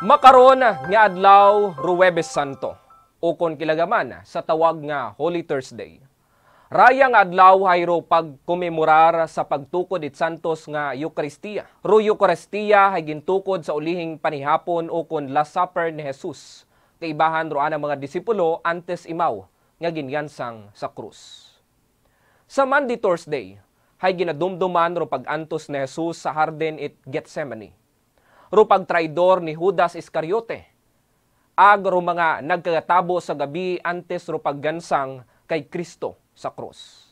Makaroon nga adlaw Ruwebes Santo ukon kilagaman sa tawag nga Holy Thursday. Raya nga adlaw hayro pagkomemorar sa pagtukod it santos nga Eucharistia. Ro Eucharistia hay gintukod sa ulihing panihapon ukon Last Supper ni Jesus. Kaibahan ro ana mga disipulo antes imaw nga ginyansang sa krus. Sa Monday Thursday, hay ginadumduman ro pagantos ni Jesus sa Harden it Gethsemane ro pagtraidor ni Judas Iscariote. Ag ro mga nagkagatabo sa gabi antes ro paggansang kay Kristo sa krus.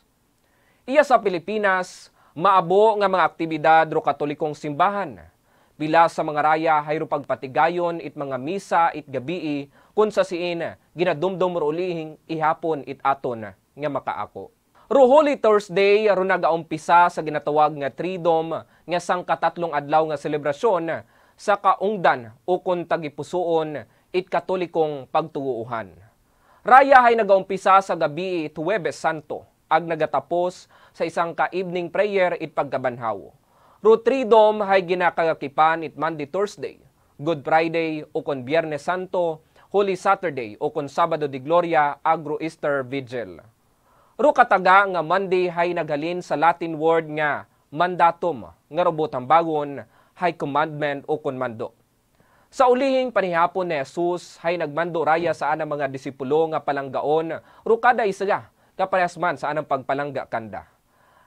Iya sa Pilipinas, maabo nga mga aktibidad ro katolikong simbahan. Pila sa mga raya hayro pagpatigayon it mga misa it gabii kun sa siin ginadumdum ro ulihing ihapon it aton nga makaako. Ro Holy Thursday ro nagaumpisa sa ginatawag nga Tridom nga sang katatlong adlaw nga selebrasyon sa kaungdan o kontagipusoon it katolikong pagtuuhan. Raya ay nagaumpisa sa gabi it Huwebes Santo ag nagatapos sa isang ka-evening prayer it pagkabanhaw. Rotridom ay ginakakakipan it Monday Thursday, Good Friday o kon Biyernes Santo, Holy Saturday o kon Sabado de Gloria Agro Easter Vigil. Ro kataga nga Monday ay naghalin sa Latin word nga mandatum nga robotang bagon High Commandment o konmando. Sa ulihing panihapon ni Jesus, hay nagmando raya sa anang mga disipulo nga palanggaon, rukada isga, kaparehas man sa anang pagpalangga kanda.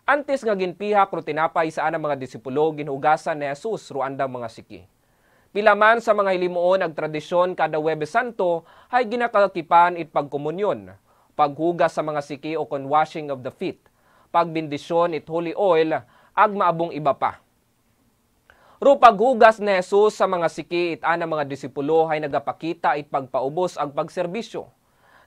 Antes nga ginpiha kro sa anang mga disipulo, ginhugasan ni Jesus ruanda mga siki. Pilaman sa mga hilimuon ang tradisyon kada Webe Santo hay ginakatipan it pagkomunyon, paghugas sa mga siki o washing of the feet, pagbindisyon it holy oil, ag maabong iba pa. Rupaghugas ni Jesus sa mga sikit, ana mga disipulo ay nagapakita it pagpaubos ang pagserbisyo.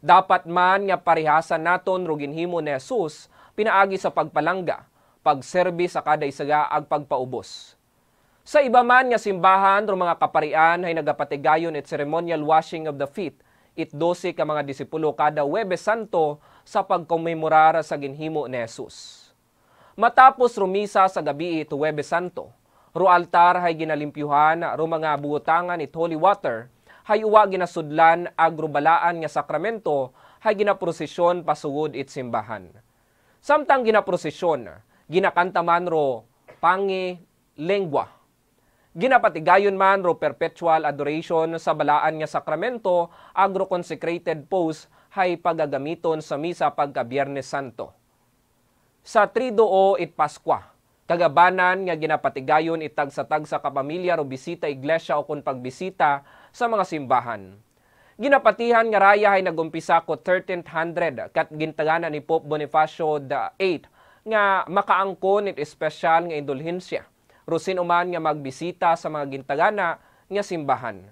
Dapat man nga parihasan naton ruginhimo ni Jesus pinaagi sa pagpalangga, pagserbi sa kada isaga ang pagpaubos. Sa iba man nga simbahan ro mga kaparian ay nagapatigayon at ceremonial washing of the feet it 12 ka mga disipulo kada Webes Santo sa pagkomemorara sa ginhimo ni Jesus. Matapos rumisa sa gabi ito Webes Santo, Ro altar hay ginalimpyuhan, ro mga buotangan it holy water, hay uwa ginasudlan agrobalaan nga sakramento, hay ginaprosesyon pasugod it simbahan. Samtang ginaprosesyon, ginakantaman ro pangi lengwa. Ginapatigayon man ro perpetual adoration sa balaan nga sakramento, agro consecrated post hay pagagamiton sa misa pagka Biyernes Santo. Sa Triduo it Paskwa, Kagabanan nga ginapatigayon itag sa tag sa kapamilya o bisita iglesia o kun pagbisita sa mga simbahan. Ginapatihan nga raya ay nagumpisa ko 1300 kat gintagana ni Pope Bonifacio VIII nga makaangkon it espesyal nga indulhensya. Rusin uman nga magbisita sa mga gintagana nga simbahan.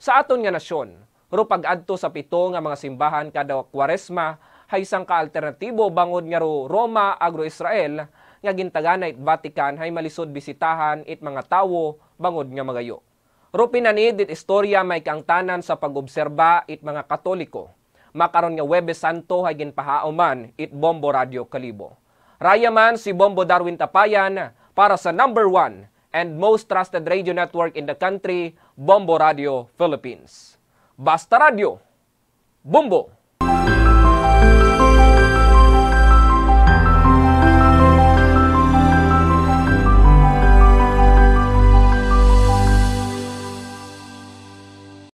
Sa aton nga nasyon, ro pag-adto sa pito nga mga simbahan kada kwaresma, haysang kaalternatibo bangod nga ro Roma agro Israel nga gintaganay Vatican hay malisod bisitahan it mga tawo bangod nga magayo. Rupin na ni dit istorya may kangtanan sa pagobserba it mga Katoliko. Makaron nga Webes Santo hay ginpahaoman it Bombo Radio Kalibo. Raya man si Bombo Darwin Tapayan para sa number one and most trusted radio network in the country, Bombo Radio Philippines. Basta Radio, Bombo!